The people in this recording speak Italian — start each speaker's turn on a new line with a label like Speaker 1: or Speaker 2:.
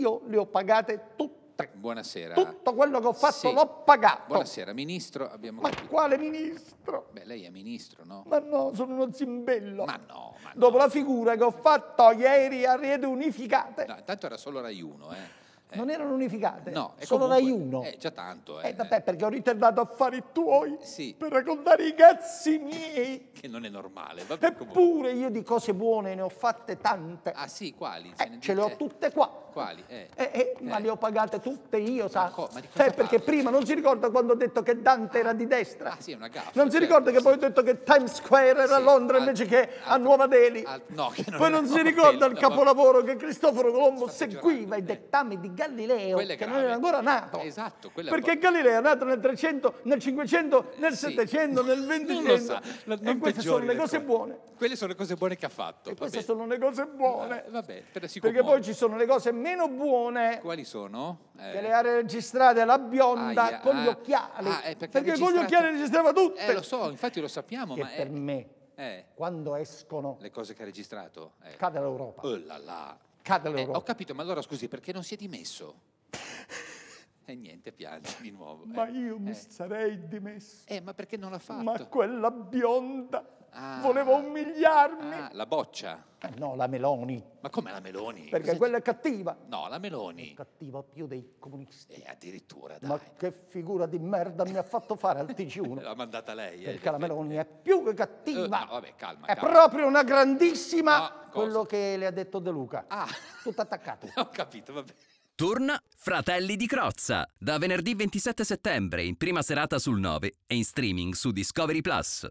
Speaker 1: io le ho pagate tutte.
Speaker 2: Buonasera. Tutto quello che ho fatto sì. l'ho pagato. Buonasera, ministro. Abbiamo ma capito.
Speaker 1: quale ministro? Beh, lei è ministro, no? Ma no, sono uno zimbello. Ma no, ma Dopo no. la figura che ho fatto ieri a Rete Unificate. No,
Speaker 2: intanto era solo Rai 1, eh.
Speaker 1: Eh. non erano unificate, no, solo comunque, Rai 1. Eh,
Speaker 2: già tanto.
Speaker 1: Eh. eh vabbè, perché ho ritardato affari tuoi sì. per raccontare i cazzi miei.
Speaker 2: che non è normale. Vabbè,
Speaker 1: Eppure io di cose buone ne ho fatte tante. Ah sì, quali? Eh, ce, le ho tutte qua. Quali? Eh. Eh, ma le ho pagate tutte io, sa. Ma, ma perché parli? prima non si ricorda quando ho detto che Dante ah. era di destra. Ah sì, è una gaffa. Non si certo, ricorda sì. che poi ho detto che Times Square era a Londra al, invece che a Nuova Delhi. Al, no, che non poi non si ricorda il capolavoro che Cristoforo Colombo seguiva i dettami di Galileo, che non era ancora nato.
Speaker 2: Esatto, Perché
Speaker 1: Galileo è nato nel 300, nel 500, nel sì. 700, nel 2500. Non e queste sono le cose buone.
Speaker 2: Quelle sono le cose buone che ha fatto. E queste bene.
Speaker 1: sono le cose buone. Vabbè, Perché poi ci sono le cose meno buone.
Speaker 2: Quali sono? Eh. Che le
Speaker 1: ha registrate la bionda ah, con gli ah. occhiali. Ah, eh, perché, perché con gli occhiali registrava tutte. Eh, lo
Speaker 2: so, infatti lo sappiamo. Che ma per è... me, eh. quando escono... Le cose che ha registrato. Eh. Cade l'Europa. Oh là là. Cade l'Europa. Eh, ho capito, ma allora scusi, perché non si è dimesso? e niente, piange di nuovo. ma eh,
Speaker 1: io mi eh. sarei dimesso. Eh, ma perché non l'ha fatto? Ma quella bionda
Speaker 2: ah, voleva umiliarmi. Ah, la boccia. Eh, no, la Meloni. Ma come la Meloni? Perché Cosa quella è cattiva. No, la Meloni. È cattiva più dei comunisti. Eh, addirittura, dai.
Speaker 1: Ma che figura di merda mi ha fatto fare al TG1.
Speaker 2: L'ha mandata lei. Eh, perché
Speaker 1: eh, la Meloni è più che cattiva. Uh,
Speaker 2: no, vabbè, calma. È proprio
Speaker 1: una grandissima... No, quello che le ha detto De Luca. Ah. Tutto
Speaker 2: attaccato. Ho capito, va bene. Torna Fratelli di Crozza, da venerdì 27 settembre in prima serata sul 9 e in streaming su Discovery ⁇ Plus.